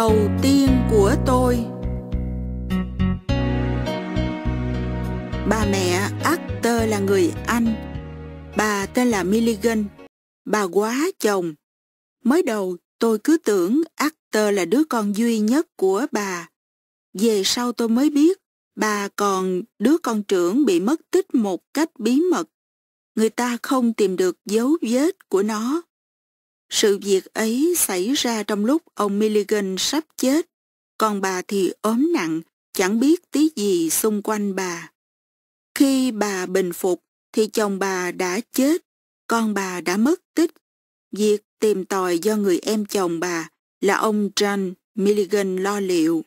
đầu tiên của tôi Bà mẹ Arthur là người Anh Bà tên là Milligan Bà quá chồng Mới đầu tôi cứ tưởng Arthur là đứa con duy nhất của bà Về sau tôi mới biết Bà còn đứa con trưởng bị mất tích một cách bí mật Người ta không tìm được dấu vết của nó sự việc ấy xảy ra trong lúc ông Milligan sắp chết, còn bà thì ốm nặng, chẳng biết tí gì xung quanh bà. Khi bà bình phục thì chồng bà đã chết, con bà đã mất tích. Việc tìm tòi do người em chồng bà là ông John Milligan lo liệu.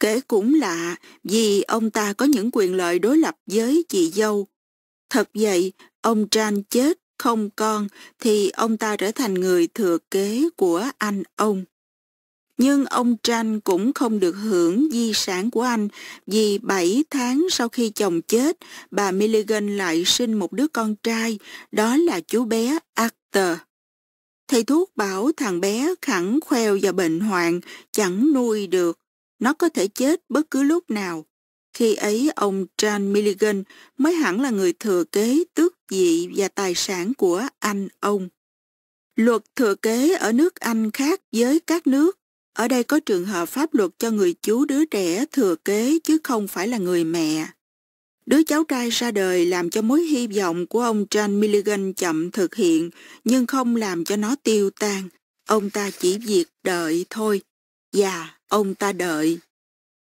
Kể cũng lạ vì ông ta có những quyền lợi đối lập với chị dâu. Thật vậy, ông John chết không con thì ông ta trở thành người thừa kế của anh ông. Nhưng ông Tranh cũng không được hưởng di sản của anh vì 7 tháng sau khi chồng chết, bà Milligan lại sinh một đứa con trai, đó là chú bé Arthur. Thầy thuốc bảo thằng bé khẳng khoeo và bệnh hoạn, chẳng nuôi được. Nó có thể chết bất cứ lúc nào. Khi ấy ông John Milligan mới hẳn là người thừa kế tước vị và tài sản của anh ông. Luật thừa kế ở nước Anh khác với các nước. Ở đây có trường hợp pháp luật cho người chú đứa trẻ thừa kế chứ không phải là người mẹ. Đứa cháu trai ra đời làm cho mối hy vọng của ông John Milligan chậm thực hiện nhưng không làm cho nó tiêu tan. Ông ta chỉ việc đợi thôi. Và dạ, ông ta đợi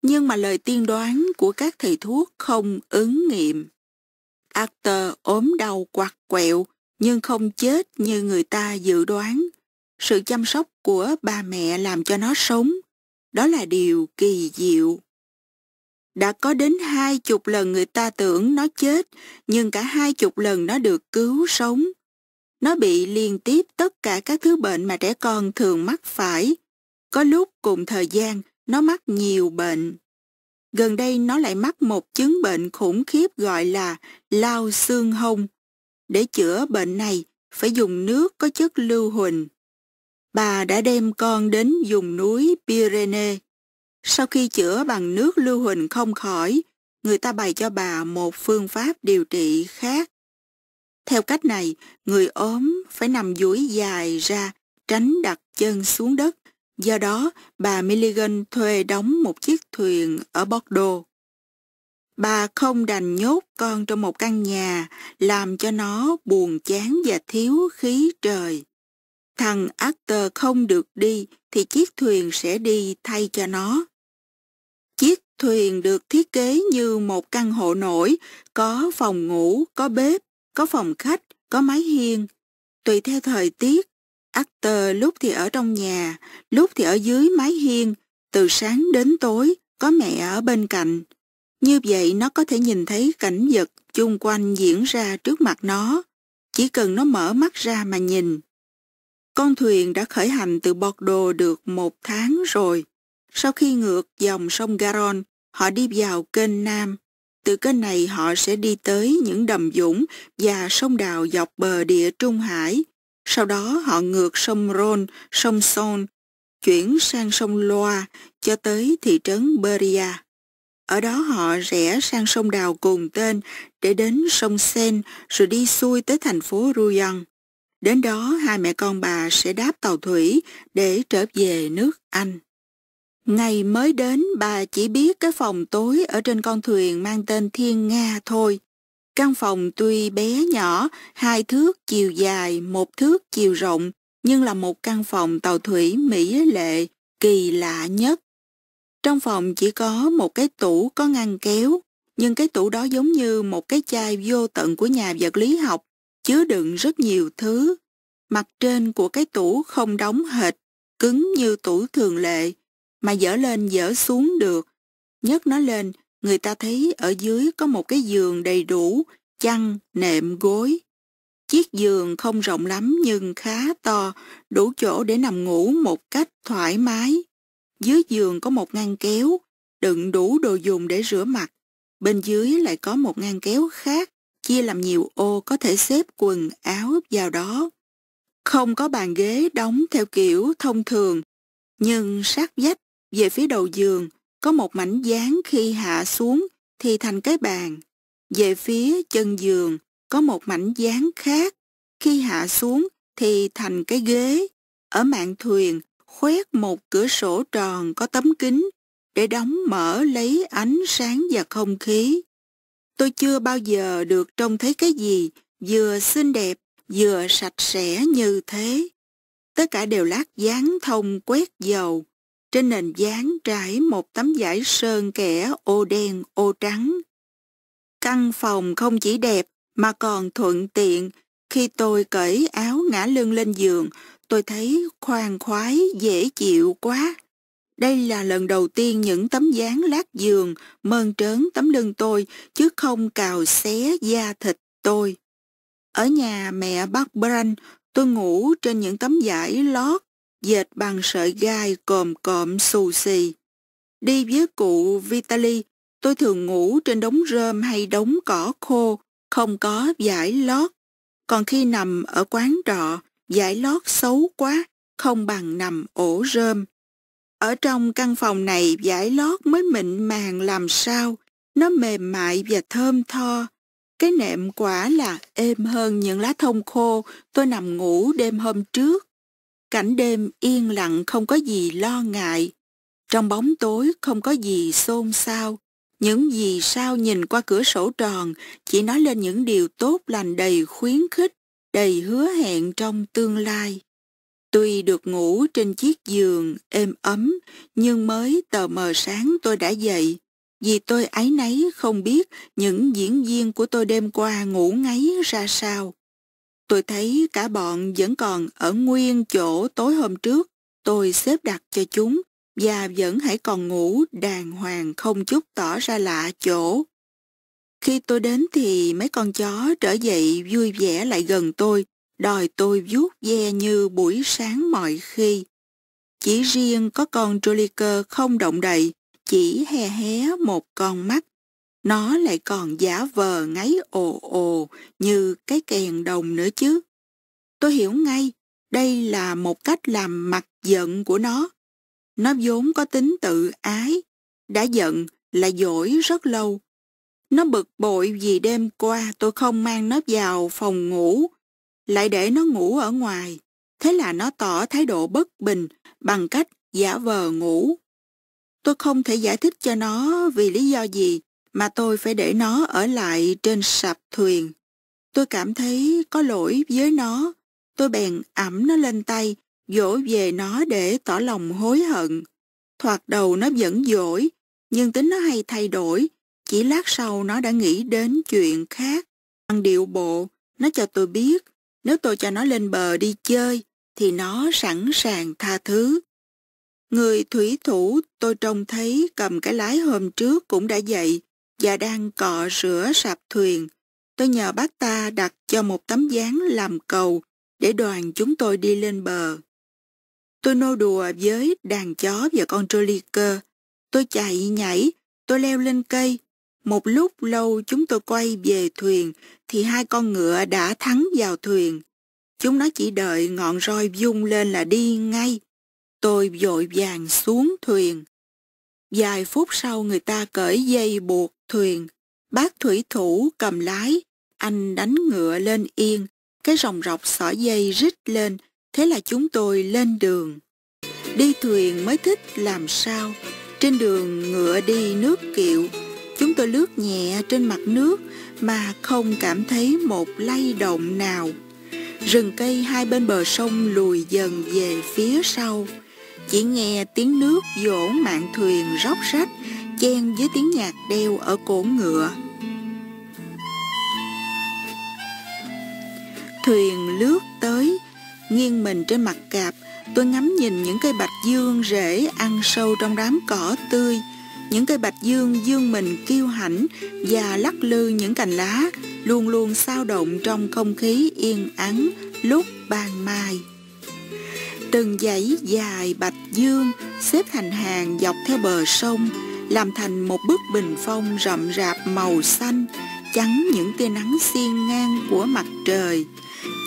nhưng mà lời tiên đoán của các thầy thuốc không ứng nghiệm. Arthur ốm đau quạt quẹo, nhưng không chết như người ta dự đoán. Sự chăm sóc của bà mẹ làm cho nó sống. Đó là điều kỳ diệu. Đã có đến hai chục lần người ta tưởng nó chết, nhưng cả hai chục lần nó được cứu sống. Nó bị liên tiếp tất cả các thứ bệnh mà trẻ con thường mắc phải. Có lúc cùng thời gian, nó mắc nhiều bệnh. Gần đây nó lại mắc một chứng bệnh khủng khiếp gọi là lao xương hông. Để chữa bệnh này, phải dùng nước có chất lưu huỳnh. Bà đã đem con đến vùng núi Pyrenees. Sau khi chữa bằng nước lưu huỳnh không khỏi, người ta bày cho bà một phương pháp điều trị khác. Theo cách này, người ốm phải nằm duỗi dài ra, tránh đặt chân xuống đất Do đó, bà Milligan thuê đóng một chiếc thuyền ở Bordeaux. Bà không đành nhốt con trong một căn nhà, làm cho nó buồn chán và thiếu khí trời. Thằng Arthur không được đi, thì chiếc thuyền sẽ đi thay cho nó. Chiếc thuyền được thiết kế như một căn hộ nổi, có phòng ngủ, có bếp, có phòng khách, có mái hiên. Tùy theo thời tiết, Actor lúc thì ở trong nhà, lúc thì ở dưới mái hiên, từ sáng đến tối, có mẹ ở bên cạnh. Như vậy nó có thể nhìn thấy cảnh vật chung quanh diễn ra trước mặt nó, chỉ cần nó mở mắt ra mà nhìn. Con thuyền đã khởi hành từ Bordeaux được một tháng rồi. Sau khi ngược dòng sông Garonne, họ đi vào kênh Nam. Từ kênh này họ sẽ đi tới những đầm dũng và sông đào dọc bờ địa Trung Hải, sau đó họ ngược sông Rhône, sông Son, chuyển sang sông Loa cho tới thị trấn Beria. Ở đó họ rẽ sang sông Đào cùng tên để đến sông Sen rồi đi xuôi tới thành phố Rouen. Đến đó hai mẹ con bà sẽ đáp tàu thủy để trở về nước Anh. Ngày mới đến bà chỉ biết cái phòng tối ở trên con thuyền mang tên Thiên Nga thôi. Căn phòng tuy bé nhỏ, hai thước chiều dài, một thước chiều rộng, nhưng là một căn phòng tàu thủy mỹ lệ, kỳ lạ nhất. Trong phòng chỉ có một cái tủ có ngăn kéo, nhưng cái tủ đó giống như một cái chai vô tận của nhà vật lý học, chứa đựng rất nhiều thứ. Mặt trên của cái tủ không đóng hệt, cứng như tủ thường lệ, mà dở lên dở xuống được. nhấc nó lên người ta thấy ở dưới có một cái giường đầy đủ, chăn, nệm, gối. Chiếc giường không rộng lắm nhưng khá to, đủ chỗ để nằm ngủ một cách thoải mái. Dưới giường có một ngăn kéo, đựng đủ đồ dùng để rửa mặt. Bên dưới lại có một ngăn kéo khác, chia làm nhiều ô có thể xếp quần áo vào đó. Không có bàn ghế đóng theo kiểu thông thường, nhưng sát vách về phía đầu giường có một mảnh dáng khi hạ xuống thì thành cái bàn. Về phía chân giường có một mảnh dáng khác, khi hạ xuống thì thành cái ghế. Ở mạng thuyền khoét một cửa sổ tròn có tấm kính để đóng mở lấy ánh sáng và không khí. Tôi chưa bao giờ được trông thấy cái gì vừa xinh đẹp vừa sạch sẽ như thế. Tất cả đều lát dáng thông quét dầu, trên nền dán trải một tấm vải sơn kẻ ô đen ô trắng. Căn phòng không chỉ đẹp mà còn thuận tiện. Khi tôi cởi áo ngã lưng lên giường, tôi thấy khoan khoái, dễ chịu quá. Đây là lần đầu tiên những tấm dán lát giường mơn trớn tấm lưng tôi chứ không cào xé da thịt tôi. Ở nhà mẹ bác Brand, tôi ngủ trên những tấm vải lót dệt bằng sợi gai còm cộm xù xì. Đi với cụ Vitali, tôi thường ngủ trên đống rơm hay đống cỏ khô, không có giải lót. Còn khi nằm ở quán trọ, giải lót xấu quá, không bằng nằm ổ rơm. Ở trong căn phòng này giải lót mới mịn màng làm sao, nó mềm mại và thơm tho. Cái nệm quả là êm hơn những lá thông khô tôi nằm ngủ đêm hôm trước. Cảnh đêm yên lặng không có gì lo ngại. Trong bóng tối không có gì xôn xao. Những gì sao nhìn qua cửa sổ tròn chỉ nói lên những điều tốt lành đầy khuyến khích, đầy hứa hẹn trong tương lai. Tuy được ngủ trên chiếc giường êm ấm, nhưng mới tờ mờ sáng tôi đã dậy, vì tôi áy nấy không biết những diễn viên của tôi đêm qua ngủ ngáy ra sao. Tôi thấy cả bọn vẫn còn ở nguyên chỗ tối hôm trước tôi xếp đặt cho chúng và vẫn hãy còn ngủ đàng hoàng không chút tỏ ra lạ chỗ. Khi tôi đến thì mấy con chó trở dậy vui vẻ lại gần tôi, đòi tôi vuốt ve như buổi sáng mọi khi. Chỉ riêng có con Joliker không động đậy, chỉ hé hé một con mắt nó lại còn giả vờ ngáy ồ ồ như cái kèn đồng nữa chứ. Tôi hiểu ngay, đây là một cách làm mặt giận của nó. Nó vốn có tính tự ái, đã giận là dỗi rất lâu. Nó bực bội vì đêm qua tôi không mang nó vào phòng ngủ, lại để nó ngủ ở ngoài. Thế là nó tỏ thái độ bất bình bằng cách giả vờ ngủ. Tôi không thể giải thích cho nó vì lý do gì, mà tôi phải để nó ở lại trên sạp thuyền. Tôi cảm thấy có lỗi với nó, tôi bèn ẩm nó lên tay, dỗ về nó để tỏ lòng hối hận. Thoạt đầu nó vẫn dỗi, nhưng tính nó hay thay đổi, chỉ lát sau nó đã nghĩ đến chuyện khác. Bằng điệu bộ, nó cho tôi biết, nếu tôi cho nó lên bờ đi chơi, thì nó sẵn sàng tha thứ. Người thủy thủ tôi trông thấy cầm cái lái hôm trước cũng đã dậy và đang cọ rửa sạp thuyền, tôi nhờ bác ta đặt cho một tấm gián làm cầu để đoàn chúng tôi đi lên bờ. Tôi nô đùa với đàn chó và con trơ ly cơ. Tôi chạy nhảy, tôi leo lên cây. Một lúc lâu chúng tôi quay về thuyền thì hai con ngựa đã thắng vào thuyền. Chúng nó chỉ đợi ngọn roi vung lên là đi ngay. Tôi vội vàng xuống thuyền. Vài phút sau người ta cởi dây buộc thuyền, bác thủy thủ cầm lái, anh đánh ngựa lên yên, cái rồng rọc sỏ dây rít lên, thế là chúng tôi lên đường. Đi thuyền mới thích làm sao, trên đường ngựa đi nước kiệu, chúng tôi lướt nhẹ trên mặt nước mà không cảm thấy một lay động nào. Rừng cây hai bên bờ sông lùi dần về phía sau, chỉ nghe tiếng nước dỗ mạng thuyền róc rách chen với tiếng nhạc đeo ở cổ ngựa. Thuyền lướt tới, nghiêng mình trên mặt cạp, tôi ngắm nhìn những cây bạch dương rễ ăn sâu trong đám cỏ tươi, những cây bạch dương dương mình kiêu hãnh và lắc lư những cành lá luôn luôn sao động trong không khí yên ắng lúc ban mai. Từng dãy dài bạch dương xếp thành hàng dọc theo bờ sông, làm thành một bức bình phong rậm rạp màu xanh chắn những tia nắng xiên ngang của mặt trời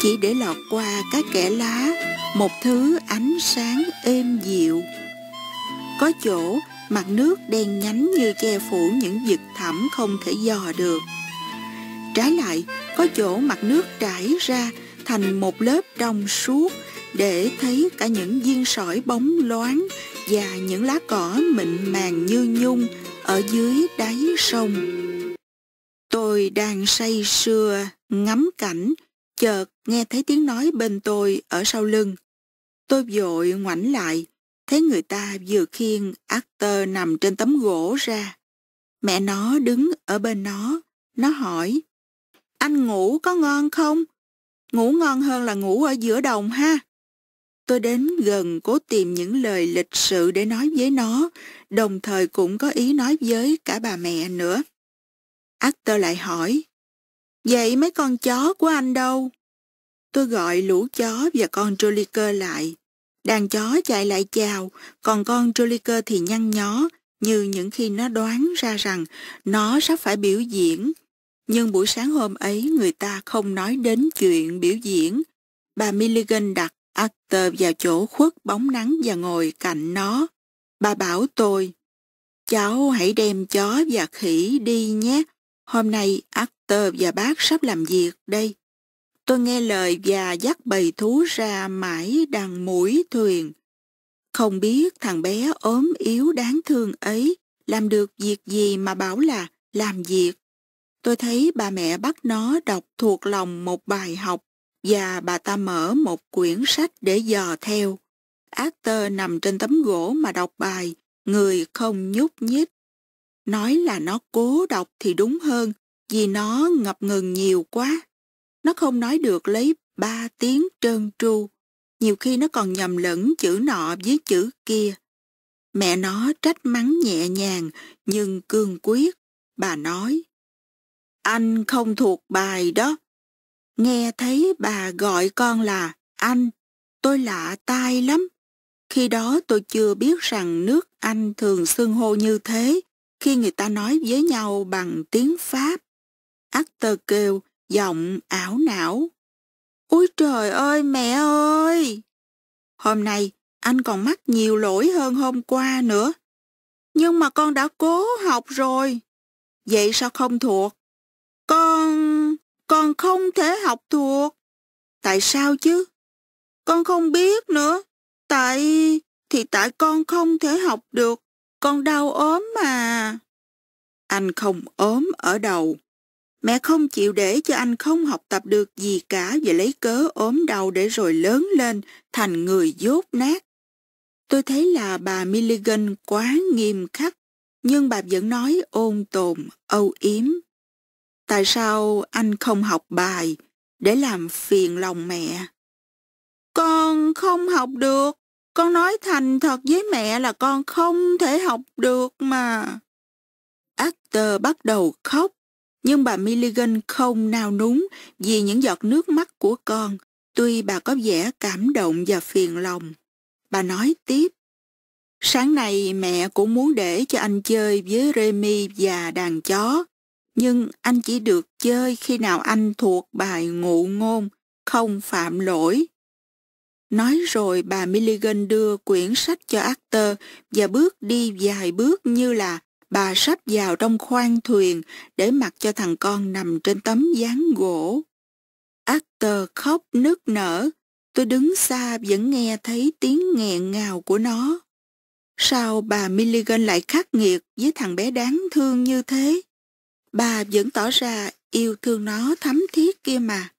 chỉ để lọt qua các kẽ lá một thứ ánh sáng êm dịu có chỗ mặt nước đen nhánh như che phủ những vực thẳm không thể dò được trái lại có chỗ mặt nước trải ra thành một lớp trong suốt để thấy cả những viên sỏi bóng loáng và những lá cỏ mịn màng như nhung ở dưới đáy sông. Tôi đang say sưa ngắm cảnh, chợt nghe thấy tiếng nói bên tôi ở sau lưng. Tôi vội ngoảnh lại, thấy người ta vừa khiêng Arthur nằm trên tấm gỗ ra. Mẹ nó đứng ở bên nó, nó hỏi, Anh ngủ có ngon không? Ngủ ngon hơn là ngủ ở giữa đồng ha. Tôi đến gần cố tìm những lời lịch sự để nói với nó, đồng thời cũng có ý nói với cả bà mẹ nữa. Actor lại hỏi, Vậy mấy con chó của anh đâu? Tôi gọi lũ chó và con Joliker lại. Đàn chó chạy lại chào, còn con Joliker thì nhăn nhó, như những khi nó đoán ra rằng nó sắp phải biểu diễn. Nhưng buổi sáng hôm ấy người ta không nói đến chuyện biểu diễn. Bà Milligan đặt Arthur vào chỗ khuất bóng nắng và ngồi cạnh nó. Bà bảo tôi, cháu hãy đem chó và khỉ đi nhé. Hôm nay Arthur và bác sắp làm việc đây. Tôi nghe lời và dắt bầy thú ra mãi đằng mũi thuyền. Không biết thằng bé ốm yếu đáng thương ấy làm được việc gì mà bảo là làm việc. Tôi thấy bà mẹ bắt nó đọc thuộc lòng một bài học và bà ta mở một quyển sách để dò theo. Arthur nằm trên tấm gỗ mà đọc bài, người không nhúc nhích. Nói là nó cố đọc thì đúng hơn, vì nó ngập ngừng nhiều quá. Nó không nói được lấy ba tiếng trơn tru. Nhiều khi nó còn nhầm lẫn chữ nọ với chữ kia. Mẹ nó trách mắng nhẹ nhàng nhưng cương quyết. Bà nói, anh không thuộc bài đó, Nghe thấy bà gọi con là anh, tôi lạ tai lắm. Khi đó tôi chưa biết rằng nước Anh thường xưng hô như thế khi người ta nói với nhau bằng tiếng Pháp. Actor kêu giọng ảo não. Úi trời ơi mẹ ơi! Hôm nay anh còn mắc nhiều lỗi hơn hôm qua nữa. Nhưng mà con đã cố học rồi. Vậy sao không thuộc? Con con không thể học thuộc. Tại sao chứ? Con không biết nữa. Tại... thì tại con không thể học được. Con đau ốm mà. Anh không ốm ở đầu. Mẹ không chịu để cho anh không học tập được gì cả và lấy cớ ốm đau để rồi lớn lên thành người dốt nát. Tôi thấy là bà Milligan quá nghiêm khắc, nhưng bà vẫn nói ôn tồn, âu yếm Tại sao anh không học bài để làm phiền lòng mẹ? Con không học được. Con nói thành thật với mẹ là con không thể học được mà. Actor bắt đầu khóc, nhưng bà Milligan không nao núng vì những giọt nước mắt của con, tuy bà có vẻ cảm động và phiền lòng. Bà nói tiếp, sáng nay mẹ cũng muốn để cho anh chơi với Remy và đàn chó, nhưng anh chỉ được chơi khi nào anh thuộc bài ngụ ngôn, không phạm lỗi. Nói rồi bà Milligan đưa quyển sách cho Arthur và bước đi vài bước như là bà sắp vào trong khoang thuyền để mặc cho thằng con nằm trên tấm gián gỗ. Arthur khóc nức nở, tôi đứng xa vẫn nghe thấy tiếng nghẹn ngào của nó. Sao bà Milligan lại khắc nghiệt với thằng bé đáng thương như thế? Bà vẫn tỏ ra yêu thương nó thắm thiết kia mà.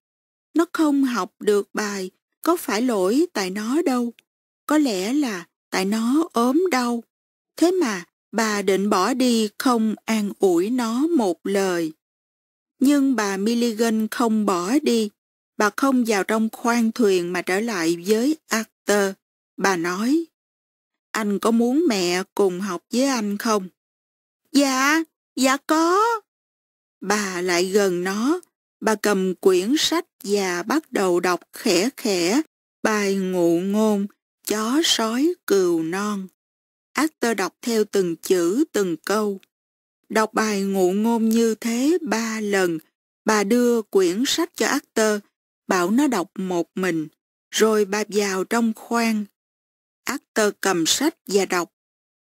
Nó không học được bài, có phải lỗi tại nó đâu. Có lẽ là tại nó ốm đau. Thế mà bà định bỏ đi không an ủi nó một lời. Nhưng bà Milligan không bỏ đi. Bà không vào trong khoang thuyền mà trở lại với Arthur. Bà nói, anh có muốn mẹ cùng học với anh không? Dạ, dạ có. Bà lại gần nó, bà cầm quyển sách và bắt đầu đọc khẽ khẽ bài ngụ ngôn Chó sói cừu non. Actor đọc theo từng chữ từng câu. Đọc bài ngụ ngôn như thế ba lần, bà đưa quyển sách cho Actor, bảo nó đọc một mình, rồi bà vào trong khoang. Actor cầm sách và đọc.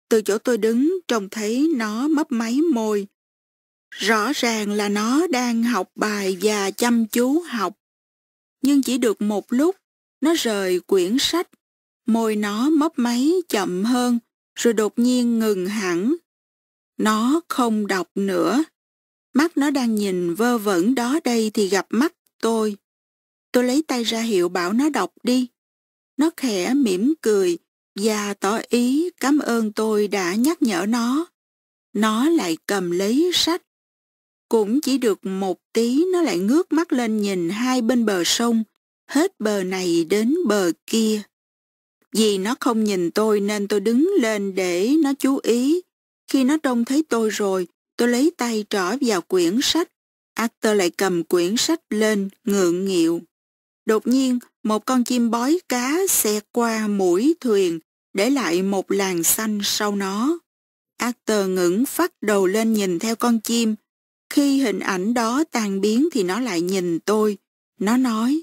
Từ chỗ tôi đứng trông thấy nó mấp máy môi, Rõ ràng là nó đang học bài và chăm chú học. Nhưng chỉ được một lúc, nó rời quyển sách, môi nó mấp máy chậm hơn, rồi đột nhiên ngừng hẳn. Nó không đọc nữa. Mắt nó đang nhìn vơ vẩn đó đây thì gặp mắt tôi. Tôi lấy tay ra hiệu bảo nó đọc đi. Nó khẽ mỉm cười và tỏ ý cảm ơn tôi đã nhắc nhở nó. Nó lại cầm lấy sách cũng chỉ được một tí nó lại ngước mắt lên nhìn hai bên bờ sông, hết bờ này đến bờ kia. Vì nó không nhìn tôi nên tôi đứng lên để nó chú ý. Khi nó trông thấy tôi rồi, tôi lấy tay trỏ vào quyển sách. Arthur lại cầm quyển sách lên, ngượng nghịu. Đột nhiên, một con chim bói cá xẹt qua mũi thuyền, để lại một làn xanh sau nó. Arthur ngẩng phát đầu lên nhìn theo con chim, khi hình ảnh đó tan biến thì nó lại nhìn tôi. Nó nói,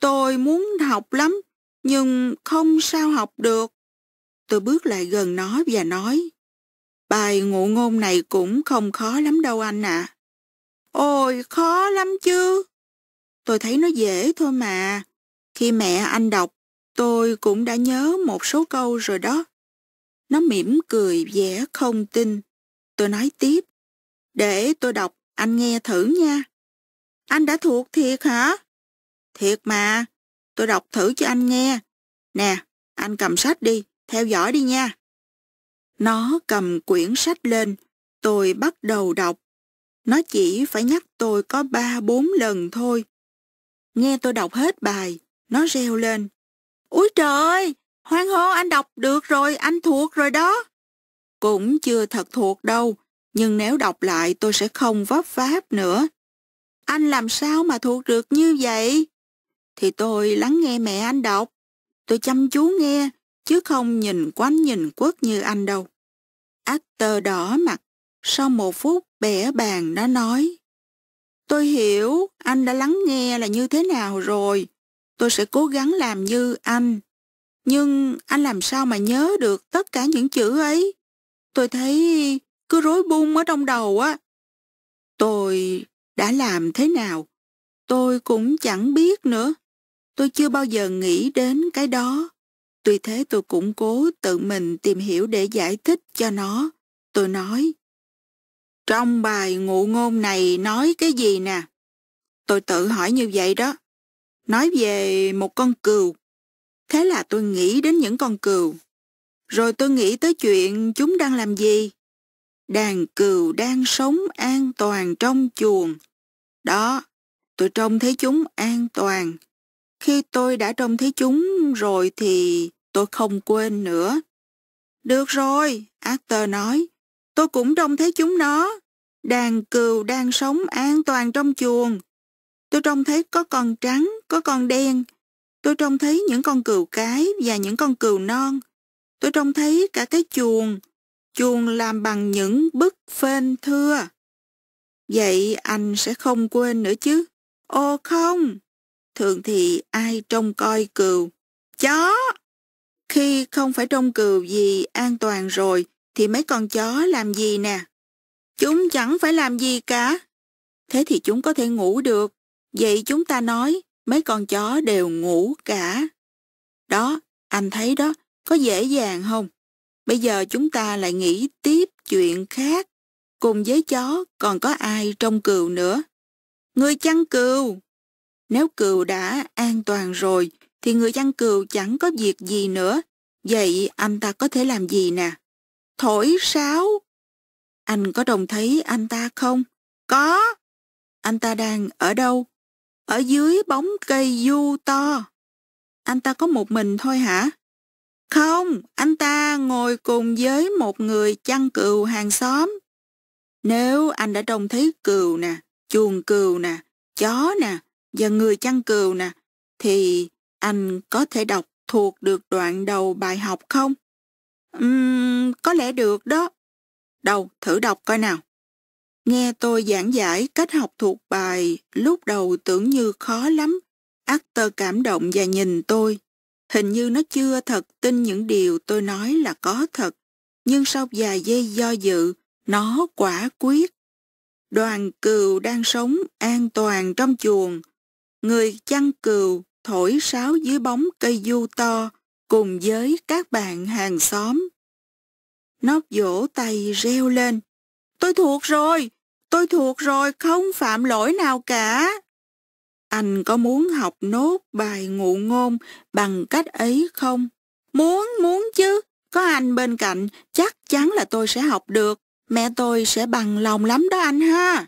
tôi muốn học lắm, nhưng không sao học được. Tôi bước lại gần nó và nói, bài ngụ ngôn này cũng không khó lắm đâu anh ạ. Ôi, khó lắm chứ. Tôi thấy nó dễ thôi mà. Khi mẹ anh đọc, tôi cũng đã nhớ một số câu rồi đó. Nó mỉm cười vẻ không tin. Tôi nói tiếp. Để tôi đọc, anh nghe thử nha. Anh đã thuộc thiệt hả? Thiệt mà, tôi đọc thử cho anh nghe. Nè, anh cầm sách đi, theo dõi đi nha. Nó cầm quyển sách lên, tôi bắt đầu đọc. Nó chỉ phải nhắc tôi có ba bốn lần thôi. Nghe tôi đọc hết bài, nó reo lên. Úi trời, hoan hô anh đọc được rồi, anh thuộc rồi đó. Cũng chưa thật thuộc đâu, nhưng nếu đọc lại tôi sẽ không vấp váp nữa. Anh làm sao mà thuộc được như vậy? Thì tôi lắng nghe mẹ anh đọc. Tôi chăm chú nghe, chứ không nhìn quánh nhìn quất như anh đâu. Actor đỏ mặt, sau một phút bẻ bàn nó nói. Tôi hiểu anh đã lắng nghe là như thế nào rồi. Tôi sẽ cố gắng làm như anh. Nhưng anh làm sao mà nhớ được tất cả những chữ ấy? Tôi thấy cứ rối bung ở trong đầu á. Tôi đã làm thế nào? Tôi cũng chẳng biết nữa. Tôi chưa bao giờ nghĩ đến cái đó. Tuy thế tôi cũng cố tự mình tìm hiểu để giải thích cho nó. Tôi nói, trong bài ngụ ngôn này nói cái gì nè? Tôi tự hỏi như vậy đó. Nói về một con cừu. Thế là tôi nghĩ đến những con cừu. Rồi tôi nghĩ tới chuyện chúng đang làm gì đàn cừu đang sống an toàn trong chuồng. Đó, tôi trông thấy chúng an toàn. Khi tôi đã trông thấy chúng rồi thì tôi không quên nữa. Được rồi, Arthur nói, tôi cũng trông thấy chúng nó. Đàn cừu đang sống an toàn trong chuồng. Tôi trông thấy có con trắng, có con đen. Tôi trông thấy những con cừu cái và những con cừu non. Tôi trông thấy cả cái chuồng chuông làm bằng những bức phên thưa. Vậy anh sẽ không quên nữa chứ? Ô không! Thường thì ai trông coi cừu? Chó! Khi không phải trông cừu gì an toàn rồi, thì mấy con chó làm gì nè? Chúng chẳng phải làm gì cả. Thế thì chúng có thể ngủ được. Vậy chúng ta nói, mấy con chó đều ngủ cả. Đó, anh thấy đó, có dễ dàng không? Bây giờ chúng ta lại nghĩ tiếp chuyện khác. Cùng với chó còn có ai trong cừu nữa? Người chăn cừu! Nếu cừu đã an toàn rồi, thì người chăn cừu chẳng có việc gì nữa. Vậy anh ta có thể làm gì nè? Thổi sáo! Anh có đồng thấy anh ta không? Có! Anh ta đang ở đâu? Ở dưới bóng cây du to. Anh ta có một mình thôi hả? Không, anh ta ngồi cùng với một người chăn cừu hàng xóm. Nếu anh đã trông thấy cừu nè, chuồng cừu nè, chó nè, và người chăn cừu nè, thì anh có thể đọc thuộc được đoạn đầu bài học không? Uhm, có lẽ được đó. Đâu, thử đọc coi nào. Nghe tôi giảng giải cách học thuộc bài, lúc đầu tưởng như khó lắm. Actor cảm động và nhìn tôi. Hình như nó chưa thật tin những điều tôi nói là có thật, nhưng sau vài giây do dự, nó quả quyết. Đoàn cừu đang sống an toàn trong chuồng. Người chăn cừu thổi sáo dưới bóng cây du to cùng với các bạn hàng xóm. Nó vỗ tay reo lên. Tôi thuộc rồi, tôi thuộc rồi, không phạm lỗi nào cả. Anh có muốn học nốt bài ngụ ngôn bằng cách ấy không? Muốn, muốn chứ. Có anh bên cạnh, chắc chắn là tôi sẽ học được. Mẹ tôi sẽ bằng lòng lắm đó anh ha.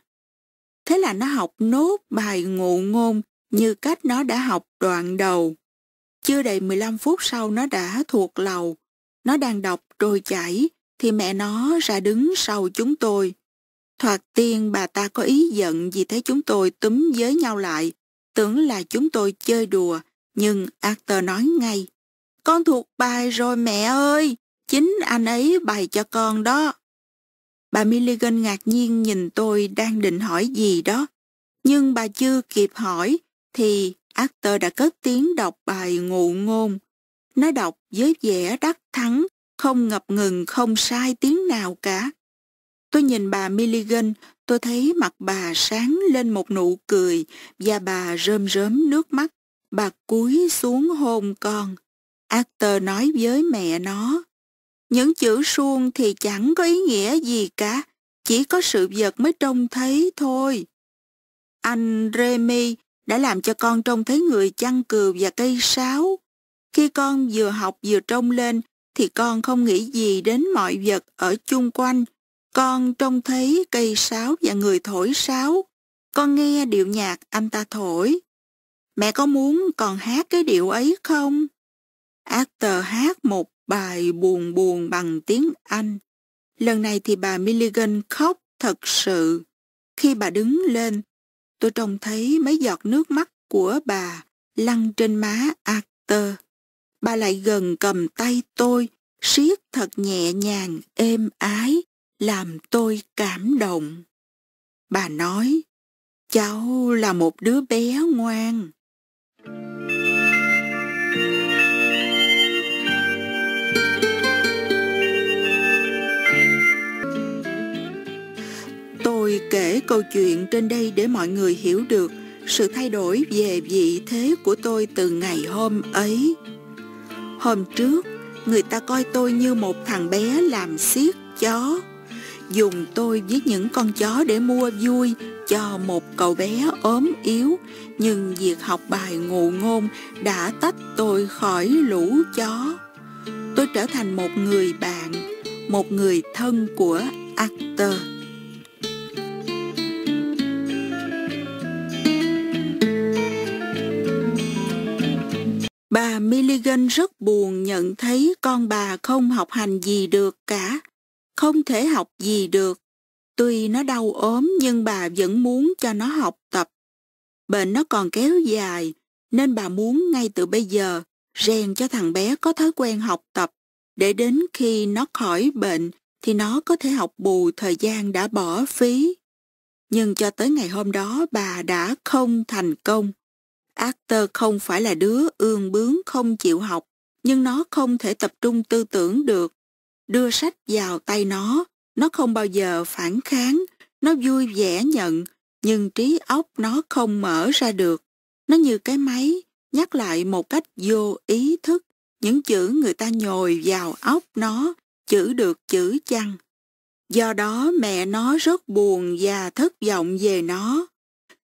Thế là nó học nốt bài ngụ ngôn như cách nó đã học đoạn đầu. Chưa đầy 15 phút sau nó đã thuộc lầu. Nó đang đọc trôi chảy, thì mẹ nó ra đứng sau chúng tôi. Thoạt tiên bà ta có ý giận vì thấy chúng tôi túm với nhau lại, tưởng là chúng tôi chơi đùa, nhưng Arthur nói ngay. Con thuộc bài rồi mẹ ơi, chính anh ấy bày cho con đó. Bà Milligan ngạc nhiên nhìn tôi đang định hỏi gì đó, nhưng bà chưa kịp hỏi thì Arthur đã cất tiếng đọc bài ngụ ngôn. Nó đọc với vẻ đắc thắng, không ngập ngừng không sai tiếng nào cả. Tôi nhìn bà Milligan Tôi thấy mặt bà sáng lên một nụ cười và bà rơm rớm nước mắt. Bà cúi xuống hôn con. Arthur nói với mẹ nó. Những chữ suông thì chẳng có ý nghĩa gì cả. Chỉ có sự vật mới trông thấy thôi. Anh Remy đã làm cho con trông thấy người chăn cừu và cây sáo. Khi con vừa học vừa trông lên thì con không nghĩ gì đến mọi vật ở chung quanh con trông thấy cây sáo và người thổi sáo. Con nghe điệu nhạc anh ta thổi. Mẹ có muốn con hát cái điệu ấy không? Arthur hát một bài buồn buồn bằng tiếng Anh. Lần này thì bà Milligan khóc thật sự. Khi bà đứng lên, tôi trông thấy mấy giọt nước mắt của bà lăn trên má Arthur. Bà lại gần cầm tay tôi, siết thật nhẹ nhàng, êm ái làm tôi cảm động. Bà nói, cháu là một đứa bé ngoan. Tôi kể câu chuyện trên đây để mọi người hiểu được sự thay đổi về vị thế của tôi từ ngày hôm ấy. Hôm trước, người ta coi tôi như một thằng bé làm xiếc chó dùng tôi với những con chó để mua vui cho một cậu bé ốm yếu, nhưng việc học bài ngụ ngôn đã tách tôi khỏi lũ chó. Tôi trở thành một người bạn, một người thân của actor. Bà Milligan rất buồn nhận thấy con bà không học hành gì được cả không thể học gì được. Tuy nó đau ốm nhưng bà vẫn muốn cho nó học tập. Bệnh nó còn kéo dài, nên bà muốn ngay từ bây giờ rèn cho thằng bé có thói quen học tập để đến khi nó khỏi bệnh thì nó có thể học bù thời gian đã bỏ phí. Nhưng cho tới ngày hôm đó bà đã không thành công. Arthur không phải là đứa ương bướng không chịu học, nhưng nó không thể tập trung tư tưởng được đưa sách vào tay nó, nó không bao giờ phản kháng, nó vui vẻ nhận, nhưng trí óc nó không mở ra được. Nó như cái máy, nhắc lại một cách vô ý thức, những chữ người ta nhồi vào óc nó, chữ được chữ chăng. Do đó mẹ nó rất buồn và thất vọng về nó.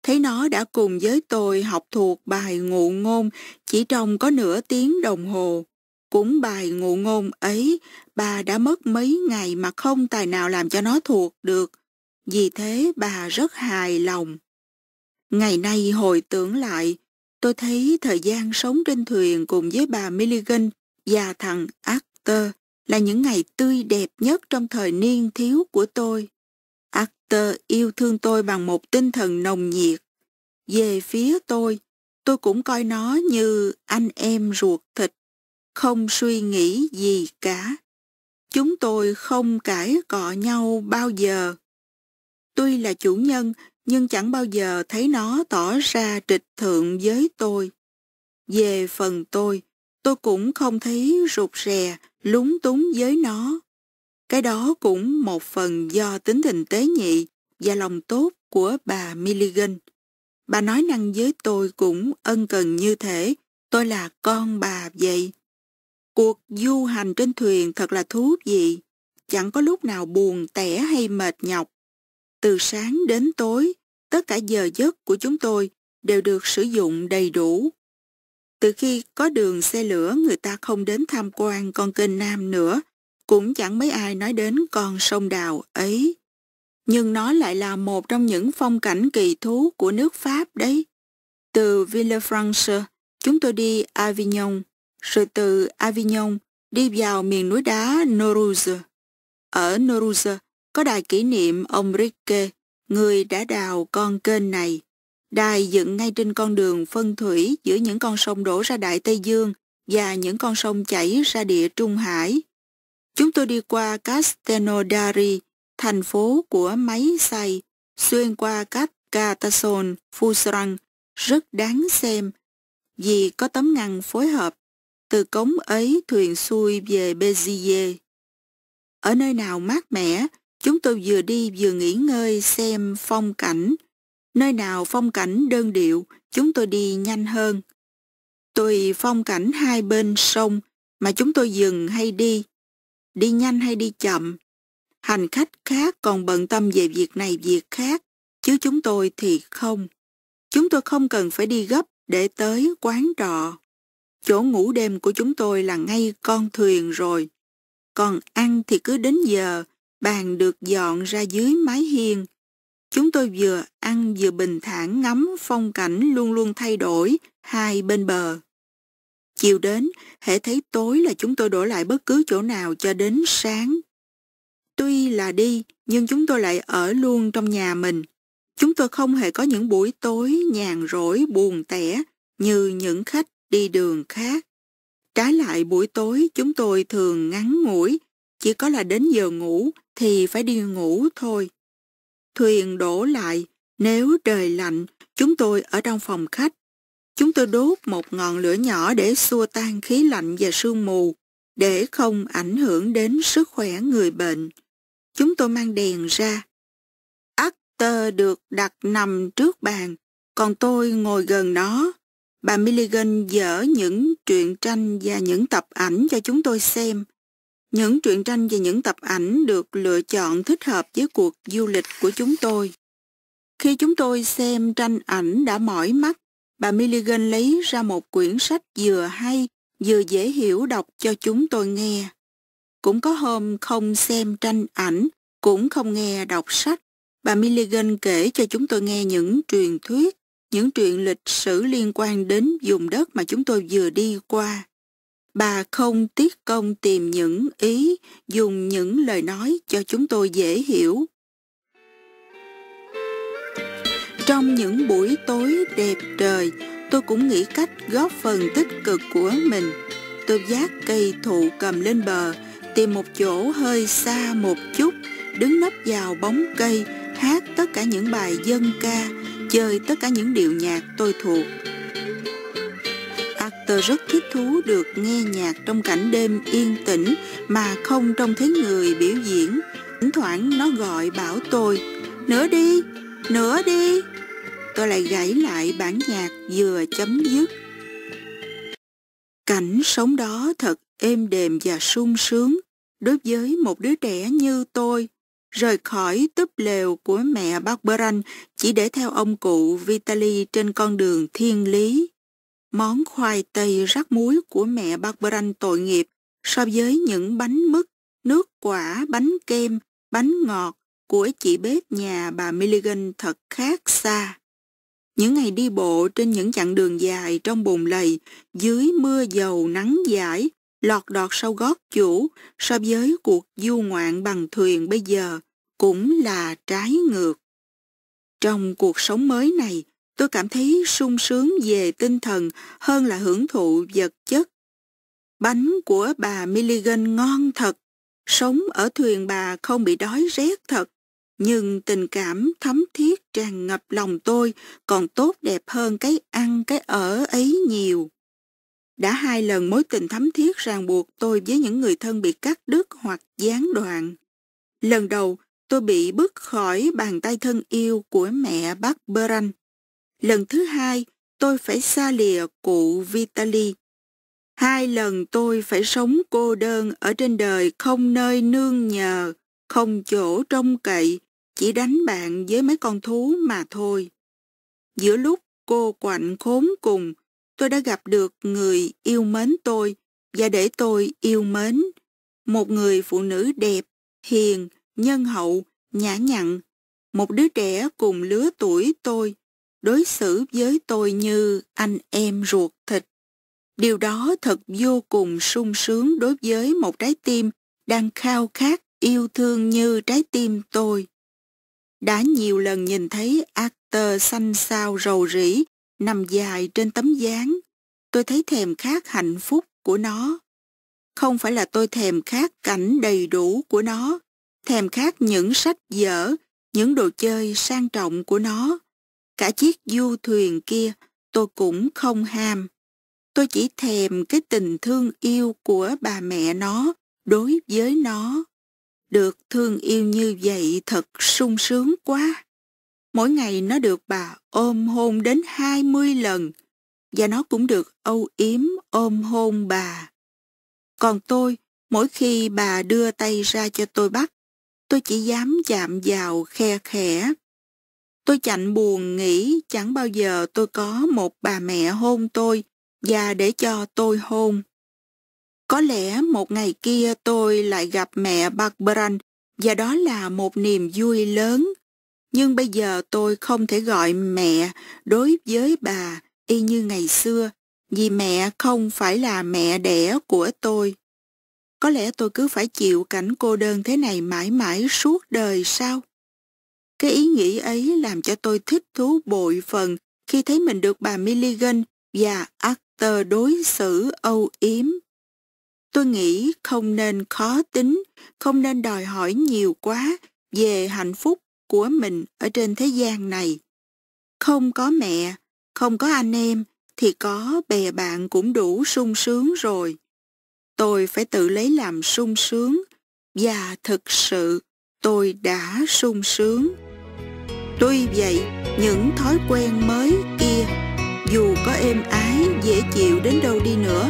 Thấy nó đã cùng với tôi học thuộc bài ngụ ngôn chỉ trong có nửa tiếng đồng hồ. Cũng bài ngụ ngôn ấy, bà đã mất mấy ngày mà không tài nào làm cho nó thuộc được. Vì thế bà rất hài lòng. Ngày nay hồi tưởng lại, tôi thấy thời gian sống trên thuyền cùng với bà Milligan và thằng Arthur là những ngày tươi đẹp nhất trong thời niên thiếu của tôi. Arthur yêu thương tôi bằng một tinh thần nồng nhiệt. Về phía tôi, tôi cũng coi nó như anh em ruột thịt không suy nghĩ gì cả. Chúng tôi không cãi cọ nhau bao giờ. Tuy là chủ nhân, nhưng chẳng bao giờ thấy nó tỏ ra trịch thượng với tôi. Về phần tôi, tôi cũng không thấy rụt rè, lúng túng với nó. Cái đó cũng một phần do tính tình tế nhị và lòng tốt của bà Milligan. Bà nói năng với tôi cũng ân cần như thế, tôi là con bà vậy. Cuộc du hành trên thuyền thật là thú vị, chẳng có lúc nào buồn tẻ hay mệt nhọc. Từ sáng đến tối, tất cả giờ giấc của chúng tôi đều được sử dụng đầy đủ. Từ khi có đường xe lửa người ta không đến tham quan con kênh Nam nữa, cũng chẳng mấy ai nói đến con sông đào ấy. Nhưng nó lại là một trong những phong cảnh kỳ thú của nước Pháp đấy. Từ Villefranche, chúng tôi đi Avignon, rồi từ Avignon đi vào miền núi đá Noruz Ở Noruz có đài kỷ niệm ông Rikke, người đã đào con kênh này. Đài dựng ngay trên con đường phân thủy giữa những con sông đổ ra Đại Tây Dương và những con sông chảy ra địa Trung Hải. Chúng tôi đi qua Castelnaudary, thành phố của máy xay, xuyên qua các Catason, Fusrang, rất đáng xem vì có tấm ngăn phối hợp từ cống ấy thuyền xuôi về Bezier. Ở nơi nào mát mẻ, chúng tôi vừa đi vừa nghỉ ngơi xem phong cảnh. Nơi nào phong cảnh đơn điệu, chúng tôi đi nhanh hơn. Tùy phong cảnh hai bên sông mà chúng tôi dừng hay đi, đi nhanh hay đi chậm. Hành khách khác còn bận tâm về việc này việc khác, chứ chúng tôi thì không. Chúng tôi không cần phải đi gấp để tới quán trọ. Chỗ ngủ đêm của chúng tôi là ngay con thuyền rồi. Còn ăn thì cứ đến giờ, bàn được dọn ra dưới mái hiên. Chúng tôi vừa ăn vừa bình thản ngắm phong cảnh luôn luôn thay đổi hai bên bờ. Chiều đến, hệ thấy tối là chúng tôi đổ lại bất cứ chỗ nào cho đến sáng. Tuy là đi, nhưng chúng tôi lại ở luôn trong nhà mình. Chúng tôi không hề có những buổi tối nhàn rỗi buồn tẻ như những khách đi đường khác. Trái lại buổi tối chúng tôi thường ngắn ngủi, chỉ có là đến giờ ngủ thì phải đi ngủ thôi. Thuyền đổ lại, nếu trời lạnh, chúng tôi ở trong phòng khách. Chúng tôi đốt một ngọn lửa nhỏ để xua tan khí lạnh và sương mù, để không ảnh hưởng đến sức khỏe người bệnh. Chúng tôi mang đèn ra. Actor được đặt nằm trước bàn, còn tôi ngồi gần nó. Bà Milligan dở những truyện tranh và những tập ảnh cho chúng tôi xem. Những truyện tranh và những tập ảnh được lựa chọn thích hợp với cuộc du lịch của chúng tôi. Khi chúng tôi xem tranh ảnh đã mỏi mắt, bà Milligan lấy ra một quyển sách vừa hay, vừa dễ hiểu đọc cho chúng tôi nghe. Cũng có hôm không xem tranh ảnh, cũng không nghe đọc sách. Bà Milligan kể cho chúng tôi nghe những truyền thuyết, những chuyện lịch sử liên quan đến vùng đất mà chúng tôi vừa đi qua. Bà không tiếc công tìm những ý, dùng những lời nói cho chúng tôi dễ hiểu. Trong những buổi tối đẹp trời, tôi cũng nghĩ cách góp phần tích cực của mình. Tôi giác cây thụ cầm lên bờ, tìm một chỗ hơi xa một chút, đứng nấp vào bóng cây, hát tất cả những bài dân ca, chơi tất cả những điệu nhạc tôi thuộc. Arthur rất thích thú được nghe nhạc trong cảnh đêm yên tĩnh mà không trông thấy người biểu diễn. Thỉnh thoảng nó gọi bảo tôi, nữa đi, nữa đi. Tôi lại gãy lại bản nhạc vừa chấm dứt. Cảnh sống đó thật êm đềm và sung sướng đối với một đứa trẻ như tôi rời khỏi túp lều của mẹ Barbaran chỉ để theo ông cụ Vitali trên con đường thiên lý. Món khoai tây rắc muối của mẹ Barbaran tội nghiệp so với những bánh mứt, nước quả, bánh kem, bánh ngọt của chị bếp nhà bà Milligan thật khác xa. Những ngày đi bộ trên những chặng đường dài trong bùn lầy, dưới mưa dầu nắng giải, lọt đọt sau gót chủ so với cuộc du ngoạn bằng thuyền bây giờ cũng là trái ngược. Trong cuộc sống mới này, tôi cảm thấy sung sướng về tinh thần hơn là hưởng thụ vật chất. Bánh của bà Milligan ngon thật, sống ở thuyền bà không bị đói rét thật, nhưng tình cảm thấm thiết tràn ngập lòng tôi còn tốt đẹp hơn cái ăn cái ở ấy nhiều đã hai lần mối tình thắm thiết ràng buộc tôi với những người thân bị cắt đứt hoặc gián đoạn. Lần đầu, tôi bị bứt khỏi bàn tay thân yêu của mẹ bác Beran. Lần thứ hai, tôi phải xa lìa cụ Vitali. Hai lần tôi phải sống cô đơn ở trên đời không nơi nương nhờ, không chỗ trông cậy, chỉ đánh bạn với mấy con thú mà thôi. Giữa lúc cô quạnh khốn cùng, tôi đã gặp được người yêu mến tôi và để tôi yêu mến. Một người phụ nữ đẹp, hiền, nhân hậu, nhã nhặn. Một đứa trẻ cùng lứa tuổi tôi, đối xử với tôi như anh em ruột thịt. Điều đó thật vô cùng sung sướng đối với một trái tim đang khao khát yêu thương như trái tim tôi. Đã nhiều lần nhìn thấy actor xanh xao rầu rĩ nằm dài trên tấm gián. Tôi thấy thèm khát hạnh phúc của nó. Không phải là tôi thèm khát cảnh đầy đủ của nó, thèm khát những sách vở, những đồ chơi sang trọng của nó. Cả chiếc du thuyền kia tôi cũng không ham. Tôi chỉ thèm cái tình thương yêu của bà mẹ nó đối với nó. Được thương yêu như vậy thật sung sướng quá. Mỗi ngày nó được bà ôm hôn đến 20 lần và nó cũng được âu yếm ôm hôn bà. Còn tôi, mỗi khi bà đưa tay ra cho tôi bắt, tôi chỉ dám chạm vào khe khẽ. Tôi chạnh buồn nghĩ chẳng bao giờ tôi có một bà mẹ hôn tôi và để cho tôi hôn. Có lẽ một ngày kia tôi lại gặp mẹ Barbara và đó là một niềm vui lớn nhưng bây giờ tôi không thể gọi mẹ đối với bà y như ngày xưa, vì mẹ không phải là mẹ đẻ của tôi. Có lẽ tôi cứ phải chịu cảnh cô đơn thế này mãi mãi suốt đời sao? Cái ý nghĩ ấy làm cho tôi thích thú bội phần khi thấy mình được bà Milligan và Arthur đối xử âu yếm. Tôi nghĩ không nên khó tính, không nên đòi hỏi nhiều quá về hạnh phúc của mình ở trên thế gian này. Không có mẹ, không có anh em, thì có bè bạn cũng đủ sung sướng rồi. Tôi phải tự lấy làm sung sướng, và thực sự tôi đã sung sướng. Tuy vậy, những thói quen mới kia, dù có êm ái, dễ chịu đến đâu đi nữa,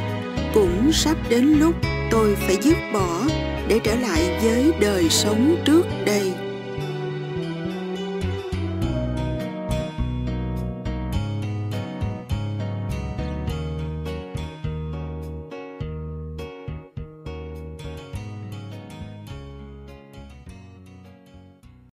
cũng sắp đến lúc tôi phải dứt bỏ để trở lại với đời sống trước đây.